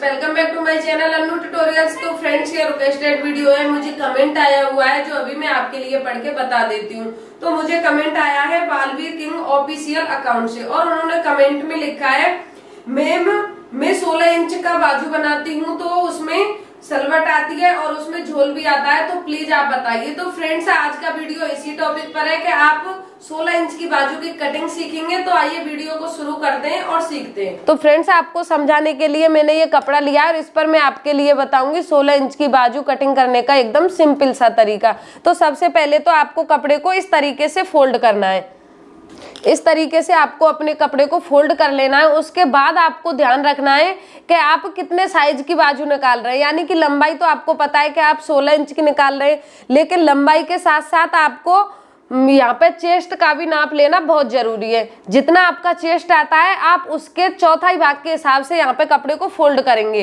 welcome back to my channel Annu tutorials तो friends ये requested video है मुझे कमेंट आया हुआ है जो अभी मैं आपके लिए पढ़ के बता देती हूँ तो मुझे कमेंट आया है बालवीर किंग ऑफिशियल अकाउंट से और उन्होंने कमेंट में लिखा है मैम मैं सोलह इंच का बाजू बनाती हूँ तो उसमें सलवट आती है और उसमें झोल भी आता है तो प्लीज आप बताइए तो फ्रेंड्स आज का वीडियो इसी टॉपिक पर है की आप 16 इंच की बाजू की कटिंग सीखेंगे तो आइए वीडियो को शुरू कर दें और सीखते हैं तो फ्रेंड्स आपको समझाने के लिए मैंने ये कपड़ा लिया और इस पर मैं आपके लिए बताऊंगी 16 इंच की बाजू कटिंग करने का एकदम सिंपल सा तरीका तो सबसे पहले तो आपको कपड़े को इस तरीके से फोल्ड करना है इस तरीके से आपको अपने कपड़े को फोल्ड कर लेना है उसके बाद आपको ध्यान रखना है कि आप कितने साइज की बाजू निकाल रहे हैं यानी कि लंबाई तो आपको पता है कि आप 16 इंच की निकाल रहे हैं लेकिन लंबाई के साथ साथ आपको हम्म, यहाँ पे चेस्ट का भी नाप लेना बहुत जरूरी है जितना आपका चेस्ट आता है आप उसके चौथाई भाग के हिसाब से यहाँ पे कपड़े को फोल्ड करेंगे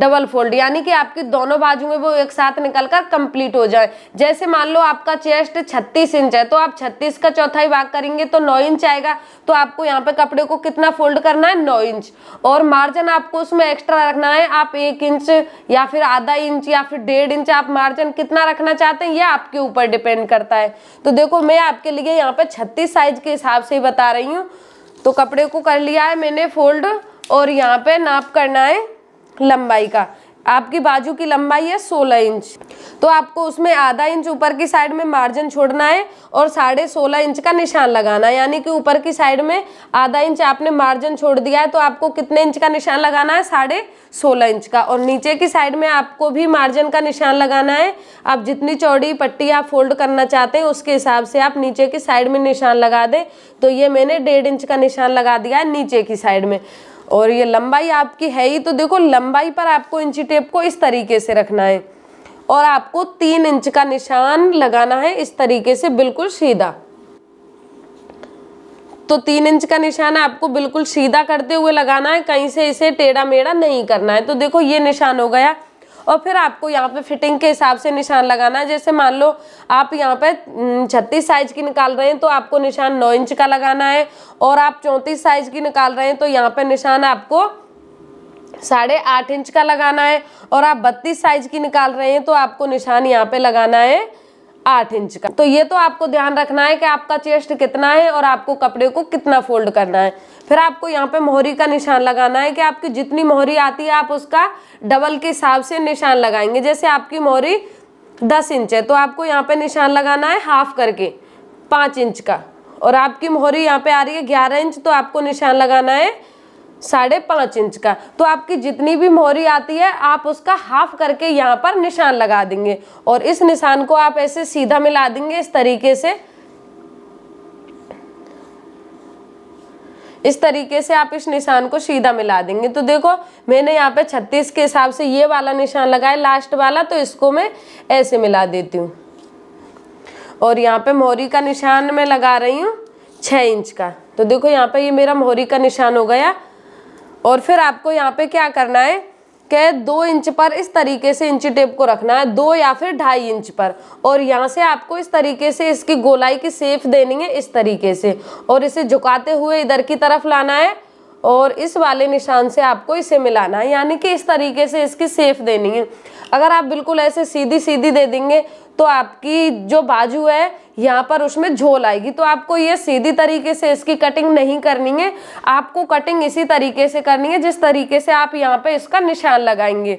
डबल फोल्ड यानी कि आपकी दोनों बाजू में वो एक साथ निकल कर कंप्लीट हो जाए जैसे मान लो आपका चेस्ट 36 इंच है तो आप 36 का चौथाई भाग करेंगे तो 9 इंच आएगा तो आपको यहाँ पे कपड़े को कितना फोल्ड करना है 9 इंच और मार्जिन आपको उसमें एक्स्ट्रा रखना है आप एक इंच या फिर आधा इंच या फिर डेढ़ इंच आप मार्जिन कितना रखना चाहते हैं यह आपके ऊपर डिपेंड करता है तो देखो मैं आपके लिए यहाँ पे छत्तीस साइज के हिसाब से ही बता रही हूँ तो कपड़े को कर लिया है मैंने फोल्ड और यहाँ पे नाप करना है लंबाई का आपकी बाजू की लंबाई है सोलह इंच तो आपको उसमें आधा इंच ऊपर की साइड में मार्जिन छोड़ना है और साढ़े सोलह इंच का निशान लगाना है यानी कि ऊपर की साइड में आधा इंच आपने मार्जिन छोड़ दिया है तो आपको कितने इंच का निशान लगाना है साढ़े सोलह इंच का और नीचे की साइड में आपको भी मार्जिन का निशान लगाना है आप जितनी चौड़ी पट्टी आप फोल्ड करना चाहते हैं उसके हिसाब से आप नीचे की साइड में निशान लगा दें तो ये मैंने डेढ़ इंच का निशान लगा दिया है नीचे की साइड में और ये लंबाई आपकी है ही तो देखो लंबाई पर आपको इंची टेप को इस तरीके से रखना है और आपको तीन इंच का निशान लगाना है इस तरीके से बिल्कुल सीधा तो तीन इंच का निशान आपको बिल्कुल सीधा करते हुए लगाना है कहीं से इसे टेढ़ा मेढ़ा नहीं करना है तो देखो ये निशान हो गया और फिर आपको यहाँ पे फिटिंग के हिसाब से निशान लगाना है जैसे मान लो आप यहाँ पे हम्म, छत्तीस साइज की निकाल रहे हैं तो आपको निशान नौ इंच का लगाना है और आप चौंतीस साइज की निकाल रहे हैं तो यहाँ पे निशान आपको साढ़े आठ इंच का लगाना है और आप बत्तीस साइज की निकाल रहे हैं तो आपको निशान यहाँ पे लगाना है आठ इंच का तो ये तो आपको ध्यान रखना है कि आपका चेस्ट कितना है और आपको कपड़े को कितना फोल्ड करना है फिर आपको यहाँ पे मोहरी का निशान लगाना है कि आपकी जितनी मोहरी आती है आप उसका डबल के हिसाब से निशान लगाएंगे जैसे आपकी मोहरी दस इंच है तो आपको यहाँ पे निशान लगाना है हाफ करके पाँच इंच का और आपकी मोहरी यहाँ पे आ रही है ग्यारह इंच तो आपको निशान लगाना है साढ़े पाँच इंच का तो आपकी जितनी भी मोहरी आती है आप उसका हाफ करके यहाँ पर निशान लगा देंगे और इस निशान को आप ऐसे सीधा मिला देंगे इस तरीके से इस तरीके से आप इस निशान को सीधा मिला देंगे तो देखो मैंने यहाँ पे 36 के हिसाब से ये वाला निशान लगाया लास्ट वाला तो इसको मैं ऐसे मिला देती हूँ और यहाँ पे मोहरी का निशान मैं लगा रही हूँ छः इंच का तो देखो यहाँ पे ये मेरा मोहरी का निशान हो गया और फिर आपको यहाँ पे क्या करना है कि दो इंच पर इस तरीके से इंची टेप को रखना है दो या फिर ढाई इंच पर और यहाँ से आपको इस तरीके से इसकी गोलाई की सेफ देनी है इस तरीके से और इसे झुकाते हुए इधर की तरफ लाना है और इस वाले निशान से आपको इसे मिलाना है यानी कि इस तरीके से इसकी सेफ देनी है अगर आप बिल्कुल ऐसे सीधी सीधी दे देंगे तो आपकी जो बाजू है यहाँ पर उसमें झोल आएगी तो आपको ये सीधी तरीके से इसकी कटिंग नहीं करनी है आपको कटिंग इसी तरीके से करनी है जिस तरीके से आप यहाँ पे इसका निशान लगाएंगे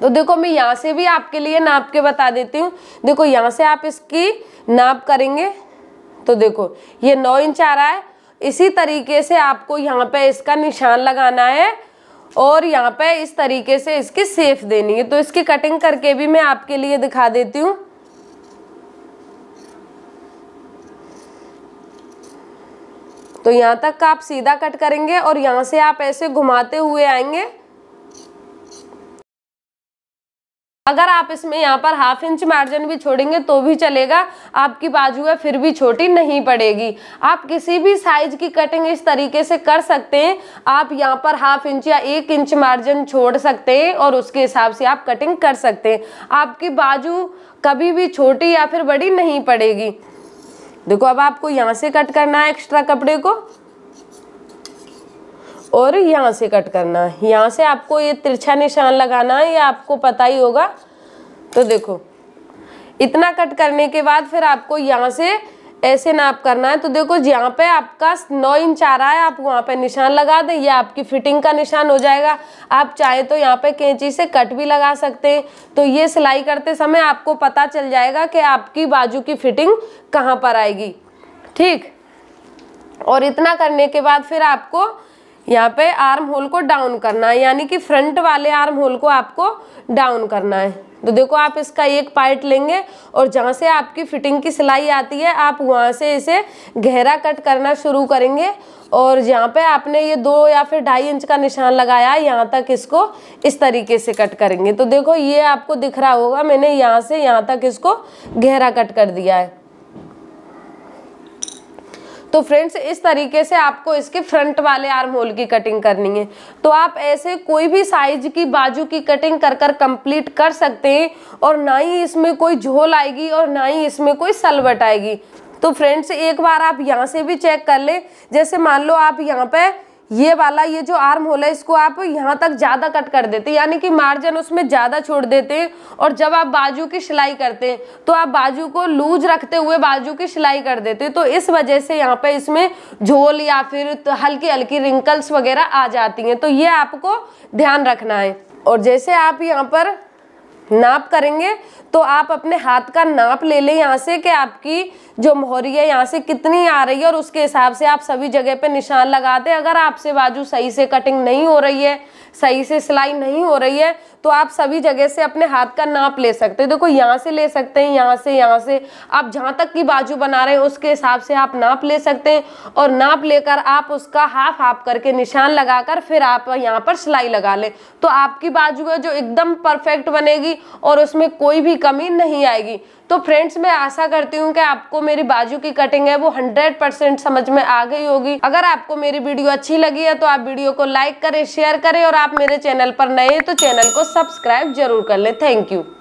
तो देखो मैं यहाँ से भी आपके लिए नाप के बता देती हूँ देखो यहाँ से आप इसकी नाप करेंगे तो देखो ये नौ इंच आ रहा है इसी तरीके से आपको यहाँ पे इसका निशान लगाना है और यहाँ पे इस तरीके से इसकी सेफ देनी है तो इसकी कटिंग करके भी मैं आपके लिए दिखा देती हूँ तो यहाँ तक आप सीधा कट करेंगे और यहाँ से आप ऐसे घुमाते हुए आएंगे अगर आप इसमें यहाँ पर हाफ इंच मार्जिन भी छोड़ेंगे तो भी चलेगा आपकी बाजू है फिर भी छोटी नहीं पड़ेगी आप किसी भी साइज की कटिंग इस तरीके से कर सकते हैं आप यहाँ पर हाफ इंच या एक इंच मार्जिन छोड़ सकते हैं और उसके हिसाब से आप कटिंग कर सकते हैं आपकी बाजू कभी भी छोटी या फिर बड़ी नहीं पड़ेगी देखो अब आपको यहाँ से कट करना है एक्स्ट्रा कपड़े को और यहाँ से कट करना है यहाँ से आपको ये तिरछा निशान लगाना है ये आपको पता ही होगा तो देखो इतना कट करने के बाद फिर आपको यहाँ से ऐसे नाप करना है तो देखो यहाँ पे आपका नौ इंच आ रहा है आप वहाँ पे निशान लगा दें ये आपकी फिटिंग का निशान हो जाएगा आप चाहे तो यहाँ पे कैंची से कट भी लगा सकते हैं तो ये सिलाई करते समय आपको पता चल जाएगा कि आपकी बाजू की फिटिंग कहाँ पर आएगी ठीक और इतना करने के बाद फिर आपको यहाँ पे आर्म होल को डाउन करना है यानी कि फ्रंट वाले आर्म होल को आपको डाउन करना है तो देखो आप इसका एक पार्ट लेंगे और जहाँ से आपकी फिटिंग की सिलाई आती है आप वहाँ से इसे गहरा कट करना शुरू करेंगे और यहाँ पे आपने ये दो या फिर ढाई इंच का निशान लगाया है यहाँ तक इसको इस तरीके से कट करेंगे तो देखो ये आपको दिख रहा होगा मैंने यहाँ से यहाँ तक इसको गहरा कट कर दिया है तो फ्रेंड्स इस तरीके से आपको इसके फ्रंट वाले आर्म होल की कटिंग करनी है तो आप ऐसे कोई भी साइज की बाजू की कटिंग कर कर कंप्लीट कर सकते हैं और ना ही इसमें कोई झोल आएगी और ना ही इसमें कोई सलवट आएगी तो फ्रेंड्स एक बार आप यहाँ से भी चेक कर लें जैसे मान लो आप यहाँ पर ये वाला ये जो आर्म होल है इसको आप यहाँ तक ज़्यादा कट कर देते हैं यानी कि मार्जिन उसमें ज़्यादा छोड़ देते हैं और जब आप बाजू की सिलाई करते हैं तो आप बाजू को लूज रखते हुए बाजू की सिलाई कर देते हैं तो इस वजह से यहाँ पे इसमें झोल या फिर तो हल्की हल्की रिंकल्स वगैरह आ जाती हैं तो ये आपको ध्यान रखना है और जैसे आप यहाँ पर नाप करेंगे तो आप अपने हाथ का नाप ले लें यहाँ से कि आपकी जो मोहरी है यहाँ से कितनी आ रही है और उसके हिसाब से आप सभी जगह पे निशान लगा दें अगर आपसे बाजू सही से कटिंग नहीं हो रही है सही से सिलाई नहीं हो रही है तो आप सभी जगह से अपने हाथ का नाप ले सकते हैं देखो यहाँ से ले सकते हैं यहाँ से यहाँ से आप जहाँ तक की बाजू बना रहे हैं उसके हिसाब से आप नाप ले सकते हैं और नाप लेकर आप उसका हाफ हाफ करके निशान लगाकर फिर आप यहाँ पर सिलाई लगा लें तो आपकी बाजू है जो एकदम परफेक्ट बनेगी और उसमें कोई भी कमी नहीं आएगी तो फ्रेंड्स मैं आशा करती हूँ कि आपको मेरी बाजू की कटिंग है वो 100% समझ में आ गई होगी अगर आपको मेरी वीडियो अच्छी लगी है तो आप वीडियो को लाइक करें शेयर करें और आप मेरे चैनल पर नए हैं तो चैनल को सब्सक्राइब जरूर कर लें थैंक यू